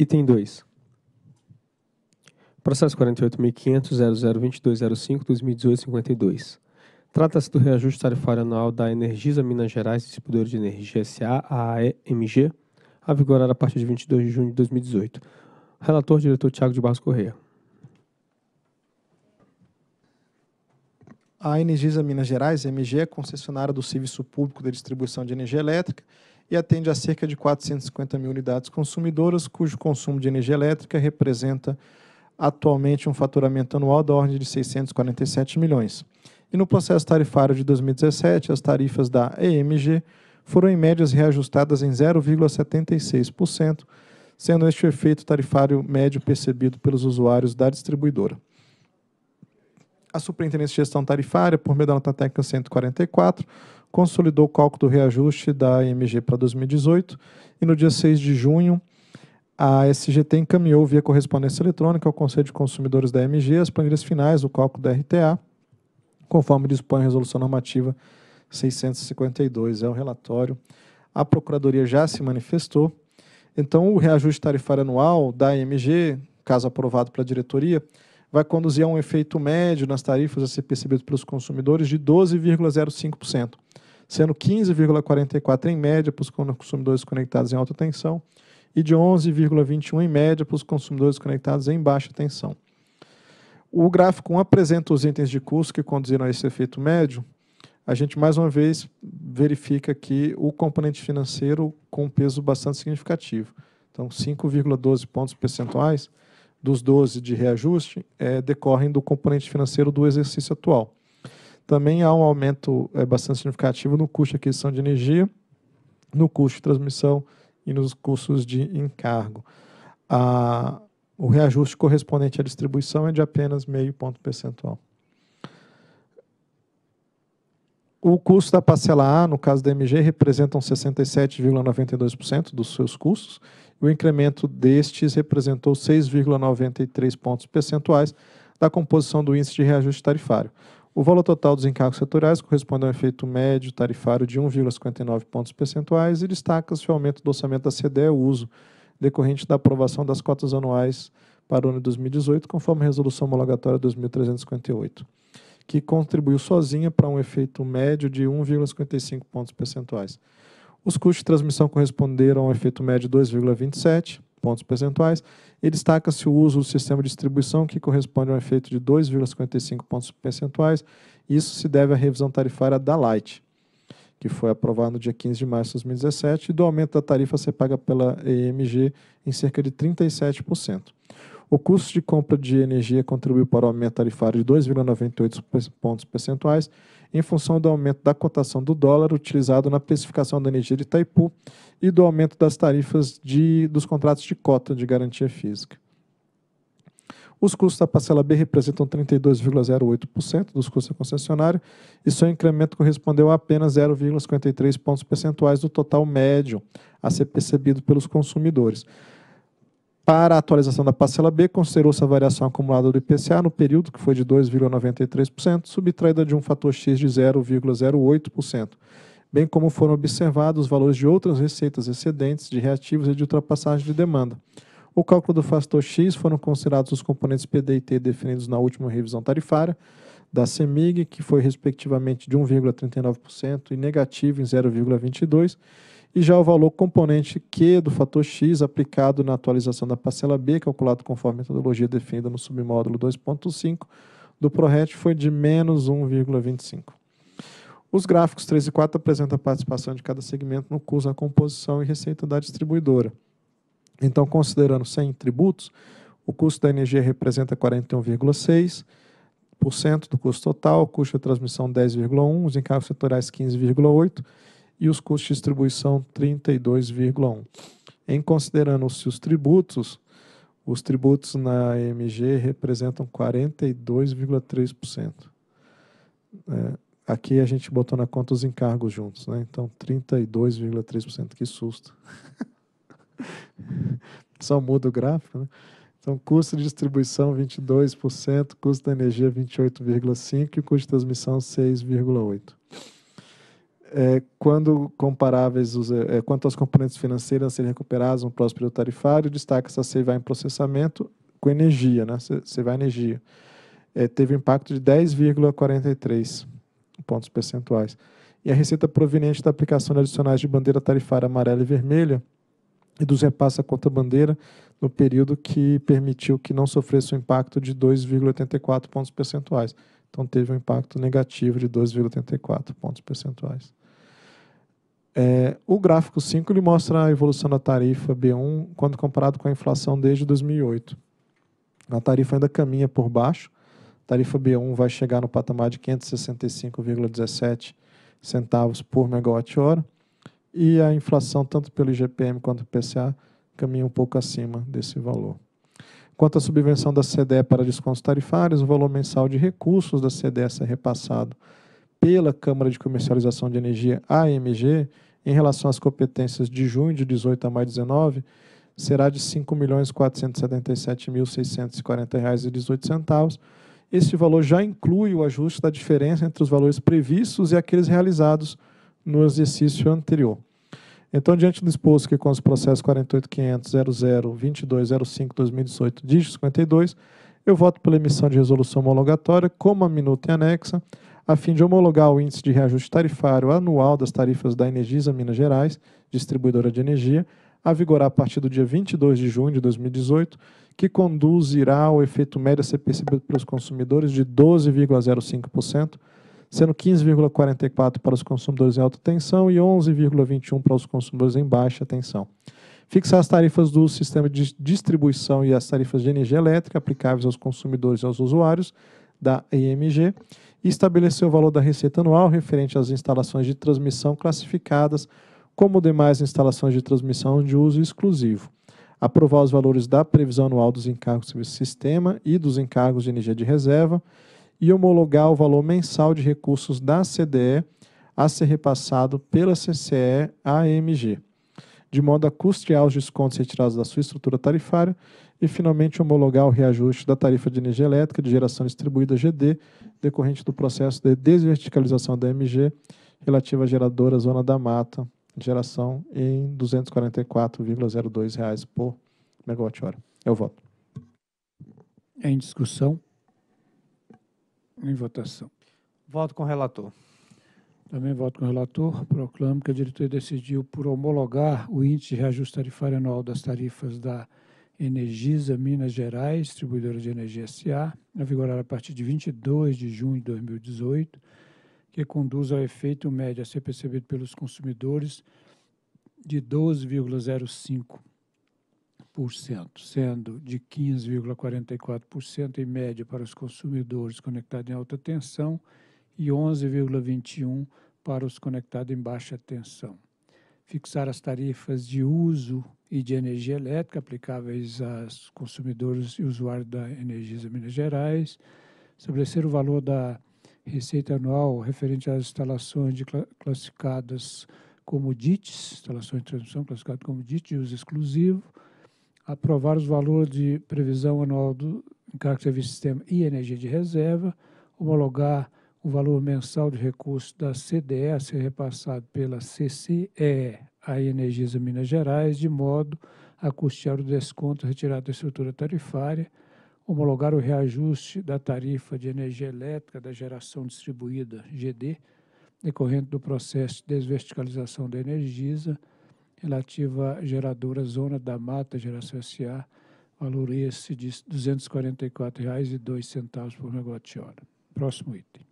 Item 2. Processo 48.500.0022.05.2018.52. Trata-se do reajuste tarifário anual da Energisa Minas Gerais Distribuidor de Energia S.A. AEMG, a vigorar a partir de 22 de junho de 2018. Relator, diretor Tiago de Barros Correia. A Energisa Minas Gerais, MG, é concessionária do serviço público de distribuição de energia elétrica e atende a cerca de 450 mil unidades consumidoras, cujo consumo de energia elétrica representa atualmente um faturamento anual da ordem de 647 milhões. E no processo tarifário de 2017, as tarifas da EMG foram em médias reajustadas em 0,76%, sendo este o efeito tarifário médio percebido pelos usuários da distribuidora. A Superintendência de Gestão Tarifária, por meio da nota técnica 144, consolidou o cálculo do reajuste da MG para 2018 e no dia 6 de junho a SGT encaminhou via correspondência eletrônica ao Conselho de Consumidores da MG as planilhas finais do cálculo da RTA, conforme dispõe a Resolução Normativa 652. É o relatório. A Procuradoria já se manifestou. Então, o reajuste tarifário anual da MG, caso aprovado pela diretoria, vai conduzir a um efeito médio nas tarifas a ser percebido pelos consumidores de 12,05%, sendo 15,44% em média para os consumidores conectados em alta tensão e de 11,21% em média para os consumidores conectados em baixa tensão. O gráfico 1 apresenta os itens de custo que conduziram a esse efeito médio. A gente, mais uma vez, verifica que o componente financeiro com um peso bastante significativo. Então, 5,12 pontos percentuais dos 12 de reajuste é, decorrem do componente financeiro do exercício atual. Também há um aumento é, bastante significativo no custo de aquisição de energia, no custo de transmissão e nos custos de encargo. A, o reajuste correspondente à distribuição é de apenas meio ponto percentual. O custo da parcela A, no caso da MG, representam 67,92% dos seus custos o incremento destes representou 6,93 pontos percentuais da composição do índice de reajuste tarifário. O valor total dos encargos setoriais corresponde a um efeito médio tarifário de 1,59 pontos percentuais e destaca-se o aumento do orçamento da CDE uso decorrente da aprovação das cotas anuais para o ano de 2018, conforme a resolução homologatória 2358, que contribuiu sozinha para um efeito médio de 1,55 pontos percentuais. Os custos de transmissão corresponderam ao efeito médio de 2,27 pontos percentuais e destaca-se o uso do sistema de distribuição, que corresponde a um efeito de 2,55 pontos percentuais. Isso se deve à revisão tarifária da Light, que foi aprovada no dia 15 de março de 2017, e do aumento da tarifa ser paga pela EMG em cerca de 37%. O custo de compra de energia contribuiu para o aumento tarifário de 2,98 pontos percentuais em função do aumento da cotação do dólar utilizado na precificação da energia de Itaipu e do aumento das tarifas de, dos contratos de cota de garantia física. Os custos da parcela B representam 32,08% dos custos da concessionária e seu incremento correspondeu a apenas 0,53 pontos percentuais do total médio a ser percebido pelos consumidores. Para a atualização da parcela B, considerou-se a variação acumulada do IPCA no período, que foi de 2,93%, subtraída de um fator X de 0,08%, bem como foram observados os valores de outras receitas excedentes de reativos e de ultrapassagem de demanda. O cálculo do fator X foram considerados os componentes PD e T definidos na última revisão tarifária da CEMIG, que foi respectivamente de 1,39% e negativo em 0,22%, e já o valor componente Q do fator X aplicado na atualização da parcela B, calculado conforme a metodologia definida no submódulo 2.5 do ProRet, foi de menos 1,25. Os gráficos 3 e 4 apresentam a participação de cada segmento no custo da composição e receita da distribuidora. Então, considerando sem tributos, o custo da energia representa 41,6%, do custo total, o custo de transmissão 10,1%, os encargos setoriais 15,8% e os custos de distribuição 32,1. Em considerando-se os tributos, os tributos na MG representam 42,3%. É, aqui a gente botou na conta os encargos juntos, né? Então 32,3%, que susto. Só muda o gráfico, né? Então, custo de distribuição 22%, custo da energia 28,5% e custo de transmissão 6,8% é, quando comparáveis os, é, quanto aos componentes financeiros a serem recuperados no próximo período tarifário, destaca essa vai em processamento com energia, né? vai energia. É, teve um impacto de 10,43 pontos percentuais. E a receita proveniente da aplicação de adicionais de bandeira tarifária amarela e vermelha e dos repasses à conta bandeira no período que permitiu que não sofresse um impacto de 2,84 pontos percentuais. Então teve um impacto negativo de 2,84 pontos percentuais. É, o gráfico 5 ele mostra a evolução da tarifa B1 quando comparado com a inflação desde 2008. A tarifa ainda caminha por baixo. A tarifa B1 vai chegar no patamar de 565,17 centavos por megawatt-hora. E a inflação, tanto pelo IGPM quanto pelo PCA, caminha um pouco acima desse valor. Quanto à subvenção da CDE para descontos tarifários, o valor mensal de recursos da CDE é repassado pela Câmara de Comercialização de Energia, AMG, em relação às competências de junho de 18 a maio de 19, será de R$ 5.477.640,18. Este valor já inclui o ajuste da diferença entre os valores previstos e aqueles realizados no exercício anterior. Então, diante do exposto que com os processos 48.500.00.22.05.2018, dígito 52, eu voto pela emissão de resolução homologatória, como a minuta e anexa, a fim de homologar o índice de reajuste tarifário anual das tarifas da Energisa Minas Gerais, distribuidora de energia, a vigorar a partir do dia 22 de junho de 2018, que conduzirá ao efeito médio a ser percebido pelos consumidores de 12,05%, sendo 15,44% para os consumidores em alta tensão e 11,21% para os consumidores em baixa tensão. Fixar as tarifas do sistema de distribuição e as tarifas de energia elétrica aplicáveis aos consumidores e aos usuários da IMG e estabeleceu o valor da receita anual referente às instalações de transmissão classificadas como demais instalações de transmissão de uso exclusivo. Aprovar os valores da previsão anual dos encargos do sistema e dos encargos de energia de reserva e homologar o valor mensal de recursos da CDE a ser repassado pela CCE à AMG, de modo a custear os descontos retirados da sua estrutura tarifária e, finalmente, homologar o reajuste da tarifa de energia elétrica de geração distribuída GD, decorrente do processo de desverticalização da MG relativa à geradora Zona da Mata, geração em R$ 244,02 reais por megawatt-hora. Eu voto. Em discussão? Em votação. Voto com o relator. Também voto com o relator. Proclamo que a diretoria decidiu por homologar o índice de reajuste tarifário anual das tarifas da Energisa Minas Gerais, distribuidora de energia SA, a vigorar a partir de 22 de junho de 2018, que conduz ao efeito médio a ser percebido pelos consumidores de 12,05%, sendo de 15,44% em média para os consumidores conectados em alta tensão e 11,21% para os conectados em baixa tensão. Fixar as tarifas de uso e de energia elétrica aplicáveis aos consumidores e usuários da Energisa Minas Gerais, estabelecer o valor da receita anual referente às instalações de, classificadas como DITs, instalações de transmissão classificadas como DITS de uso exclusivo, aprovar os valores de previsão anual do encargo de serviço sistema e energia de reserva, homologar o valor mensal de recurso da CDE a ser repassado pela CCE a Energisa Minas Gerais, de modo a custear o desconto retirado da estrutura tarifária, homologar o reajuste da tarifa de energia elétrica da geração distribuída, GD, decorrente do processo de desverticalização da Energisa, relativa à geradora Zona da Mata Geração S.A., valor esse de R$ 244,02 por megawatt-hora. Próximo item.